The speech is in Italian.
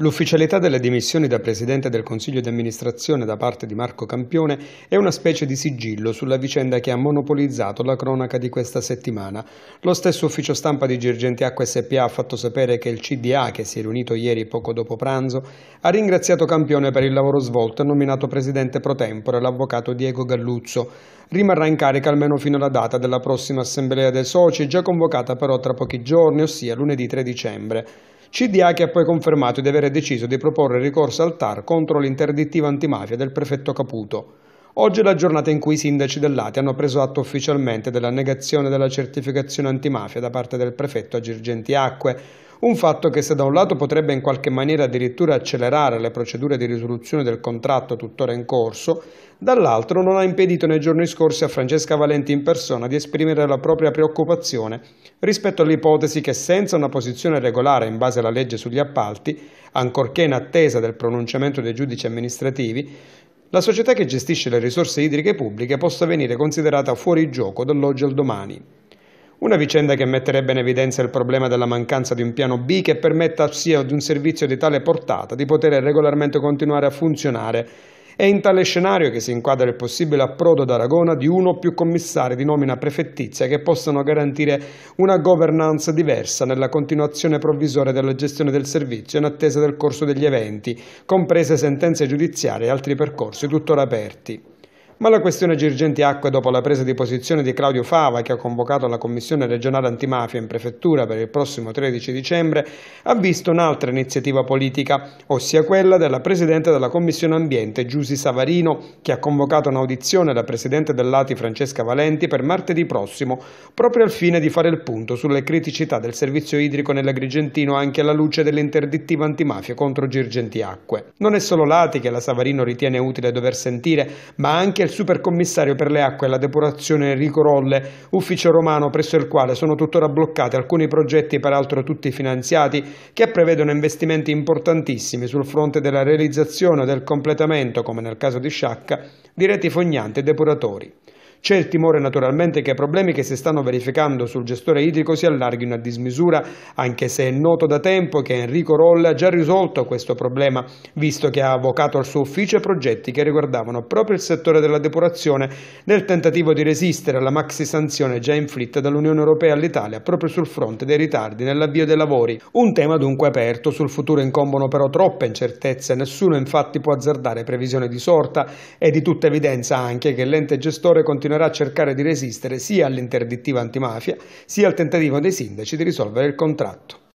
L'ufficialità delle dimissioni da presidente del Consiglio di amministrazione da parte di Marco Campione è una specie di sigillo sulla vicenda che ha monopolizzato la cronaca di questa settimana. Lo stesso ufficio stampa di Girgentiacqua SPA ha fatto sapere che il CDA, che si è riunito ieri poco dopo pranzo, ha ringraziato Campione per il lavoro svolto e nominato presidente pro tempore l'avvocato Diego Galluzzo. Rimarrà in carica almeno fino alla data della prossima assemblea dei soci, già convocata però tra pochi giorni, ossia lunedì 3 dicembre. CDA che ha poi confermato di avere deciso di proporre ricorso al TAR contro l'interdittiva antimafia del prefetto Caputo. Oggi è la giornata in cui i sindaci dell'Ate hanno preso atto ufficialmente della negazione della certificazione antimafia da parte del prefetto a Girgenti Acque, un fatto che se da un lato potrebbe in qualche maniera addirittura accelerare le procedure di risoluzione del contratto tuttora in corso, dall'altro non ha impedito nei giorni scorsi a Francesca Valenti in persona di esprimere la propria preoccupazione rispetto all'ipotesi che senza una posizione regolare in base alla legge sugli appalti, ancorché in attesa del pronunciamento dei giudici amministrativi, la società che gestisce le risorse idriche pubbliche possa venire considerata fuori gioco dall'oggi al domani. Una vicenda che metterebbe in evidenza il problema della mancanza di un piano B che permetta sia ad un servizio di tale portata di poter regolarmente continuare a funzionare. È in tale scenario che si inquadra il possibile approdo ad Aragona di uno o più commissari di nomina prefettizia che possano garantire una governance diversa nella continuazione provvisoria della gestione del servizio in attesa del corso degli eventi, comprese sentenze giudiziarie e altri percorsi tuttora aperti. Ma la questione Girgenti acque dopo la presa di posizione di Claudio Fava, che ha convocato la Commissione regionale antimafia in prefettura per il prossimo 13 dicembre, ha visto un'altra iniziativa politica, ossia quella della Presidente della Commissione Ambiente, Giusy Savarino, che ha convocato un'audizione da Presidente dell'Ati Francesca Valenti per martedì prossimo, proprio al fine di fare il punto sulle criticità del servizio idrico nell'Agrigentino anche alla luce dell'interdittiva antimafia contro Girgenti Acque. Non è solo l'Ati che la Savarino ritiene utile dover sentire, ma anche il il supercommissario per le acque e la depurazione Enrico Rolle, ufficio romano presso il quale sono tuttora bloccati alcuni progetti, peraltro tutti finanziati, che prevedono investimenti importantissimi sul fronte della realizzazione o del completamento, come nel caso di Sciacca, di reti fognanti e depuratori. C'è il timore naturalmente che i problemi che si stanno verificando sul gestore idrico si allarghino a dismisura, anche se è noto da tempo che Enrico Rolle ha già risolto questo problema, visto che ha avvocato al suo ufficio progetti che riguardavano proprio il settore della depurazione nel tentativo di resistere alla maxi sanzione già inflitta dall'Unione Europea all'Italia proprio sul fronte dei ritardi nell'avvio dei lavori. Un tema dunque aperto, sul futuro incombono però troppe incertezze, nessuno infatti può azzardare previsioni di sorta, è di tutta evidenza anche che l'ente gestore continua continuerà a cercare di resistere sia all'interdittiva antimafia sia al tentativo dei sindaci di risolvere il contratto.